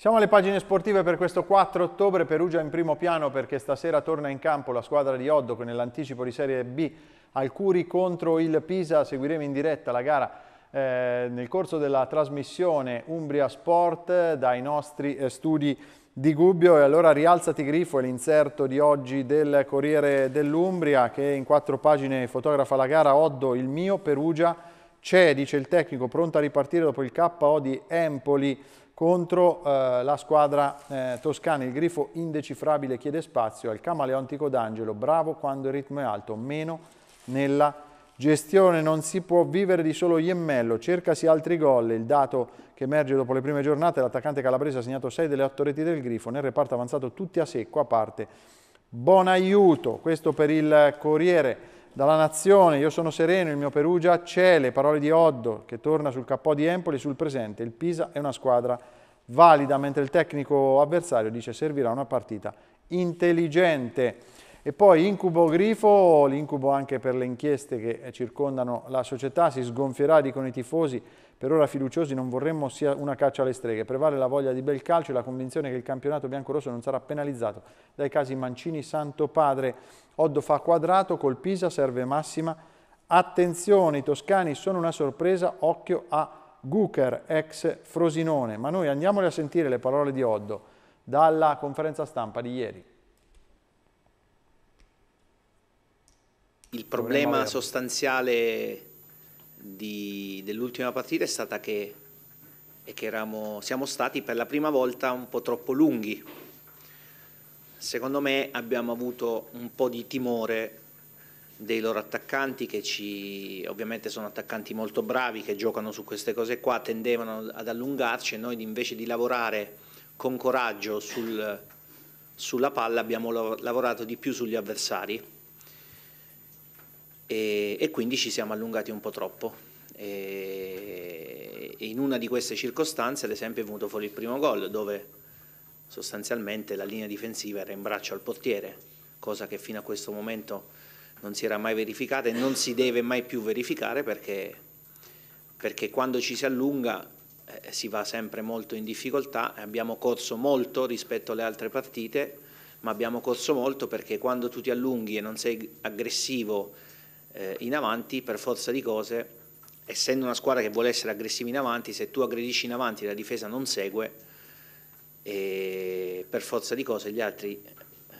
Siamo alle pagine sportive per questo 4 ottobre, Perugia in primo piano perché stasera torna in campo la squadra di Oddo con l'anticipo di Serie B al Curi contro il Pisa, seguiremo in diretta la gara eh, nel corso della trasmissione Umbria Sport eh, dai nostri eh, studi di Gubbio e allora rialzati Grifo è l'inserto di oggi del Corriere dell'Umbria che in quattro pagine fotografa la gara Oddo il mio Perugia c'è, dice il tecnico, pronto a ripartire dopo il KO di Empoli contro eh, la squadra eh, toscana. Il grifo indecifrabile chiede spazio al camaleontico D'Angelo, bravo quando il ritmo è alto, meno nella gestione. Non si può vivere di solo Iemmello, cercasi altri gol. Il dato che emerge dopo le prime giornate, l'attaccante calabrese ha segnato 6 delle 8 reti del grifo, nel reparto avanzato tutti a secco, a parte buon aiuto. Questo per il Corriere dalla Nazione, io sono sereno, il mio Perugia c'è, le parole di Oddo che torna sul cappò di Empoli sul presente, il Pisa è una squadra valida, mentre il tecnico avversario dice servirà una partita intelligente. E poi incubo grifo, l'incubo anche per le inchieste che eh, circondano la società, si sgonfierà, dicono i tifosi, per ora fiduciosi non vorremmo sia una caccia alle streghe. Prevale la voglia di bel calcio e la convinzione che il campionato biancorosso non sarà penalizzato dai casi Mancini Santo Padre. Oddo fa quadrato, col Pisa serve massima. Attenzione, i toscani sono una sorpresa, occhio a Guker ex Frosinone, ma noi andiamole a sentire le parole di Oddo dalla conferenza stampa di ieri. Il problema sostanziale dell'ultima partita è stata che, è che eramo, siamo stati per la prima volta un po' troppo lunghi. Secondo me abbiamo avuto un po' di timore dei loro attaccanti che ci, ovviamente sono attaccanti molto bravi che giocano su queste cose qua, tendevano ad allungarci e noi invece di lavorare con coraggio sul, sulla palla abbiamo lavorato di più sugli avversari e, e quindi ci siamo allungati un po' troppo. E, e in una di queste circostanze ad esempio è venuto fuori il primo gol dove sostanzialmente la linea difensiva era in braccio al portiere, cosa che fino a questo momento non si era mai verificata e non si deve mai più verificare perché, perché quando ci si allunga eh, si va sempre molto in difficoltà, abbiamo corso molto rispetto alle altre partite, ma abbiamo corso molto perché quando tu ti allunghi e non sei aggressivo eh, in avanti, per forza di cose, essendo una squadra che vuole essere aggressiva in avanti, se tu aggredisci in avanti la difesa non segue, e per forza di cose gli altri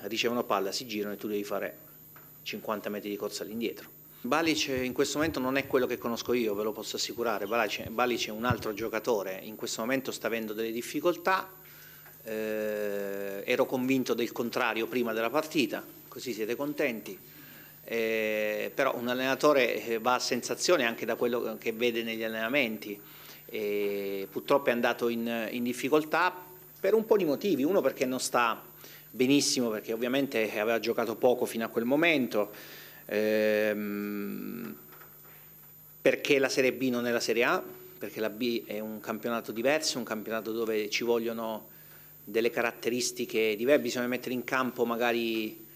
ricevono palla, si girano e tu devi fare 50 metri di corsa all'indietro. Balic in questo momento non è quello che conosco io, ve lo posso assicurare, Balic, è un altro giocatore, in questo momento sta avendo delle difficoltà, eh, ero convinto del contrario prima della partita, così siete contenti, eh, però un allenatore eh, va a sensazione anche da quello che vede negli allenamenti, eh, purtroppo è andato in, in difficoltà per un po' di motivi, uno perché non sta benissimo perché ovviamente aveva giocato poco fino a quel momento, ehm, perché la Serie B non è la Serie A, perché la B è un campionato diverso, un campionato dove ci vogliono delle caratteristiche diverse, bisogna mettere in campo magari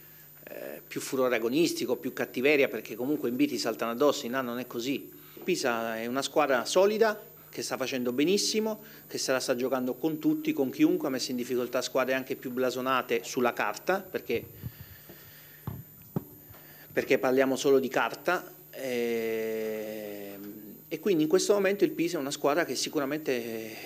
eh, più furore agonistico, più cattiveria, perché comunque in B ti saltano addosso, in A non è così. Pisa è una squadra solida, che sta facendo benissimo, che se la sta giocando con tutti, con chiunque, ha messo in difficoltà squadre anche più blasonate sulla carta, perché, perché parliamo solo di carta. E, ehm, e quindi in questo momento il Pisa è una squadra che sicuramente eh,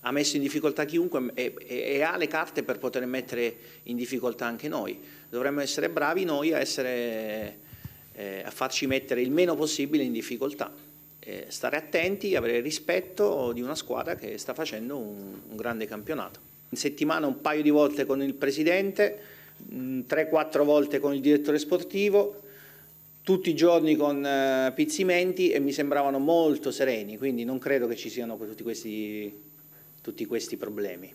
ha messo in difficoltà chiunque e, e, e, ha le carte per poter mettere in difficoltà anche noi. Dovremmo essere bravi noi a, essere, eh, a farci mettere il meno possibile in difficoltà eh, stare attenti, avere rispetto di una squadra che sta facendo un, un grande campionato. In settimana un paio di volte con il presidente, 3-4 mm, volte con il direttore sportivo, tutti i giorni con eh, pizzimenti e mi sembravano molto sereni, quindi non credo che ci siano tutti questi, tutti questi problemi.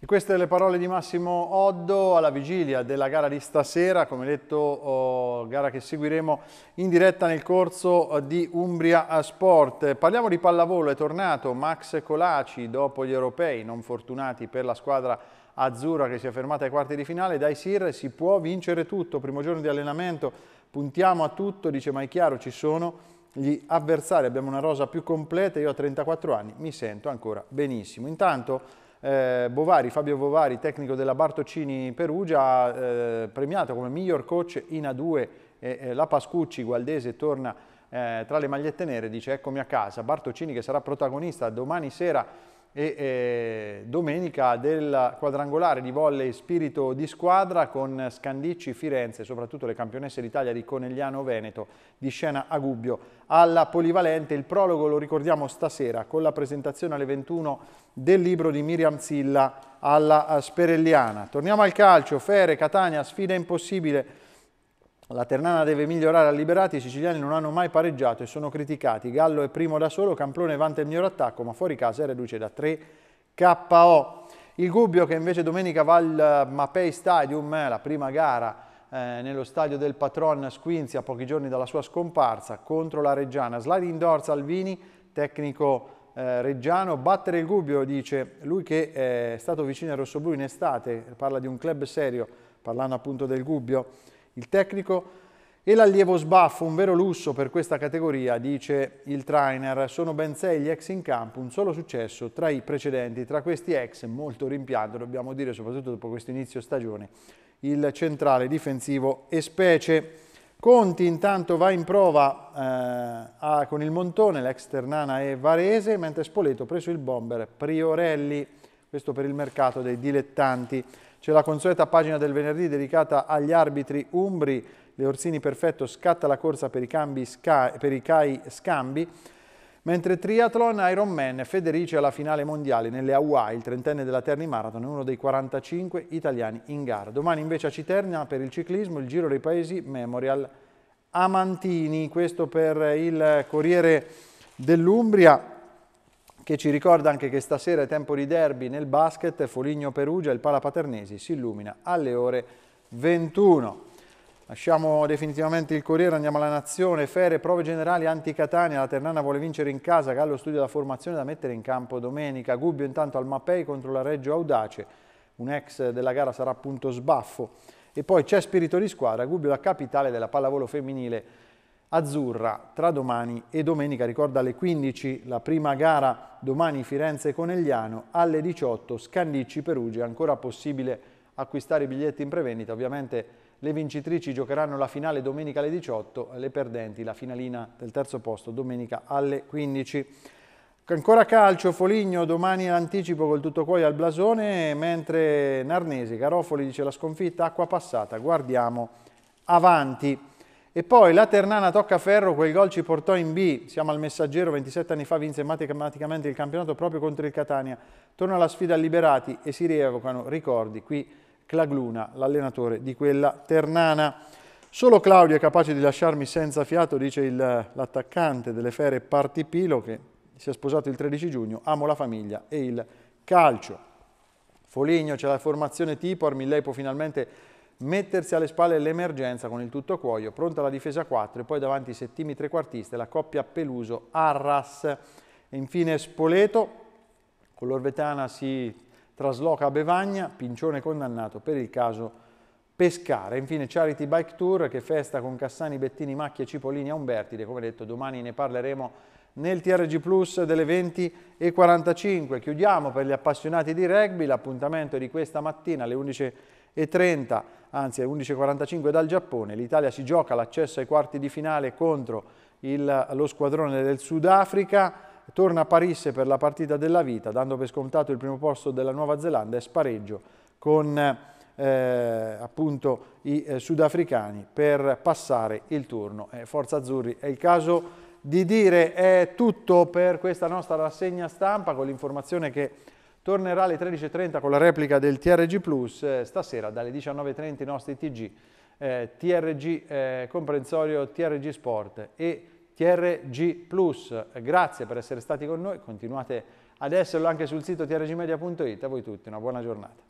E queste le parole di Massimo Oddo alla vigilia della gara di stasera, come detto oh, gara che seguiremo in diretta nel corso eh, di Umbria Sport. Parliamo di pallavolo, è tornato Max Colaci dopo gli europei non fortunati per la squadra azzurra che si è fermata ai quarti di finale, dai Sir si può vincere tutto, primo giorno di allenamento, puntiamo a tutto, dice ma è chiaro ci sono gli avversari, abbiamo una rosa più completa, io a 34 anni mi sento ancora benissimo. Intanto eh, Bovari, Fabio Bovari, tecnico della Bartocini Perugia, eh, premiato come miglior coach in A2 eh, la Pascucci Gualdese torna eh, tra le magliette nere, dice eccomi a casa, Bartocini che sarà protagonista domani sera e eh, domenica del quadrangolare di volley spirito di squadra con Scandicci, Firenze e soprattutto le campionesse d'Italia di Conegliano Veneto di scena a Gubbio alla Polivalente. Il prologo lo ricordiamo stasera con la presentazione alle 21 del libro di Miriam Zilla alla eh, Sperelliana. Torniamo al calcio, Fere, Catania, sfida impossibile la Ternana deve migliorare a liberati, i siciliani non hanno mai pareggiato e sono criticati. Gallo è primo da solo, Camplone vanta il miglior attacco, ma fuori casa reduce da 3 KO. Il Gubbio che invece domenica va al Mapei Stadium, eh, la prima gara eh, nello stadio del Patron Squinzia, pochi giorni dalla sua scomparsa, contro la Reggiana. Slide indoor Salvini, tecnico eh, reggiano. Battere il Gubbio, dice lui che eh, è stato vicino al rossoblù in estate, parla di un club serio, parlando appunto del Gubbio. Il tecnico e l'allievo sbaffo, un vero lusso per questa categoria, dice il trainer. Sono ben sei gli ex in campo, un solo successo tra i precedenti. Tra questi ex, molto rimpianto, dobbiamo dire, soprattutto dopo questo inizio stagione, il centrale difensivo e specie. Conti intanto va in prova eh, a, con il Montone, l'ex Ternana e Varese, mentre Spoleto preso il bomber Priorelli questo per il mercato dei dilettanti. C'è la consueta pagina del venerdì dedicata agli arbitri umbri, le Orsini perfetto scatta la corsa per i, cambi sca, per i CAI scambi, mentre triathlon Ironman Federici alla finale mondiale nelle Hawaii, il trentenne della Terni Marathon è uno dei 45 italiani in gara. Domani invece a Citerna per il ciclismo il Giro dei Paesi Memorial Amantini, questo per il Corriere dell'Umbria che ci ricorda anche che stasera è tempo di derby nel basket, Foligno Perugia, il Pala Paternesi si illumina alle ore 21. Lasciamo definitivamente il Corriere, andiamo alla Nazione, Fere, prove generali anti-Catania, la Ternana vuole vincere in casa, Gallo studia la formazione da mettere in campo domenica, Gubbio intanto al Mapei contro la Reggio Audace, un ex della gara sarà appunto sbaffo, e poi c'è spirito di squadra, Gubbio la capitale della pallavolo femminile azzurra tra domani e domenica, ricorda alle 15 la prima gara, domani Firenze Conegliano, alle 18 Scandicci Perugia, ancora possibile acquistare i biglietti in prevendita, ovviamente le vincitrici giocheranno la finale domenica alle 18, le perdenti la finalina del terzo posto domenica alle 15. Ancora calcio, Foligno domani l'anticipo col tutto cuoio al Blasone, mentre Narnesi, Garofoli dice la sconfitta, acqua passata, guardiamo avanti. E poi la Ternana tocca ferro, quel gol ci portò in B, siamo al messaggero, 27 anni fa vinse matematicamente il campionato proprio contro il Catania. Torna alla sfida a Liberati e si rievocano, ricordi, qui Clagluna, l'allenatore di quella Ternana. Solo Claudio è capace di lasciarmi senza fiato, dice l'attaccante delle fere Partipilo che si è sposato il 13 giugno, amo la famiglia e il calcio. Foligno c'è la formazione tipo, Armillei può finalmente mettersi alle spalle l'emergenza con il tutto cuoio, pronta la difesa 4 e poi davanti i Settimi trequartisti la coppia Peluso-Arras. Infine Spoleto, con l'Orvetana si trasloca a Bevagna, Pincione condannato per il caso Pescare. Infine Charity Bike Tour che festa con Cassani, Bettini, Macchia, Cipollini e Umbertide. Come detto domani ne parleremo nel TRG Plus delle 20.45. Chiudiamo per gli appassionati di rugby l'appuntamento di questa mattina alle 11.30 11.30, anzi alle 11.45 dal Giappone, l'Italia si gioca l'accesso ai quarti di finale contro il, lo squadrone del Sudafrica, torna a Parisse per la partita della vita, dando per scontato il primo posto della Nuova Zelanda e spareggio con eh, appunto i eh, sudafricani per passare il turno. Eh, Forza Azzurri è il caso di dire è tutto per questa nostra rassegna stampa con l'informazione che tornerà alle 13.30 con la replica del TRG Plus, eh, stasera dalle 19.30 i nostri TG, eh, TRG eh, Comprensorio, TRG Sport e TRG Plus. Grazie per essere stati con noi, continuate ad esserlo anche sul sito trgmedia.it. A voi tutti, una buona giornata.